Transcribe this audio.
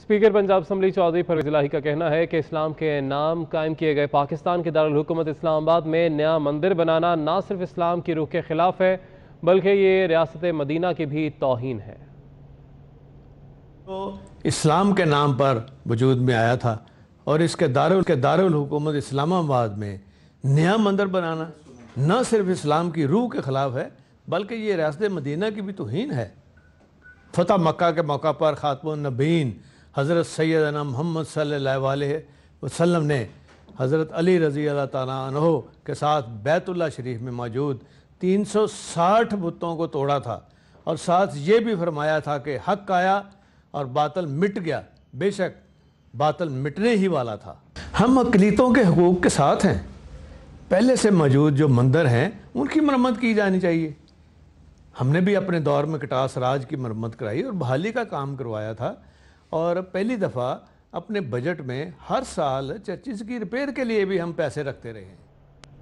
speaker Punjab assembly Chaudhary फरज इलाही का कहना है कि इस्लाम के नाम कायम किए गए पाकिस्तान के दारकूमत इस्लामाबाद में नया मंदिर बनाना ना सिर्फ इस्लाम की रूह के ख़िलाफ़ है बल्कि ये रियासत मदीना की भी तोहन है तो इस्लाम के नाम पर वजूद में आया था और इसके दारुल के दारकूमत इस्लामाबाद में नया मंदिर बनाना न सिर्फ इस्लाम की रूह के ख़िलाफ़ है बल्कि ये रियासत मदीना की भी तोहन है फतह मक्का के मौका पर ख़ातम नबीन हज़रत सैदना मोहम्मद सल वसम ने हज़रत अली रज़ी अल्लाह तहो के साथ बैतुल्ला शरीफ में मौजूद 360 बुतों को तोड़ा था और साथ ये भी फरमाया था कि हक आया और बातल मिट गया बेशक बातल मिटने ही वाला था हम अकलीतों के हकूक़ के साथ हैं पहले से मौजूद जो मंदिर हैं उनकी मरम्मत की जानी चाहिए हमने भी अपने दौर में कटास राज की मरम्मत कराई और बहाली का काम करवाया था और पहली दफ़ा अपने बजट में हर साल चर्चिज़ की रिपेयर के लिए भी हम पैसे रखते रहे हैं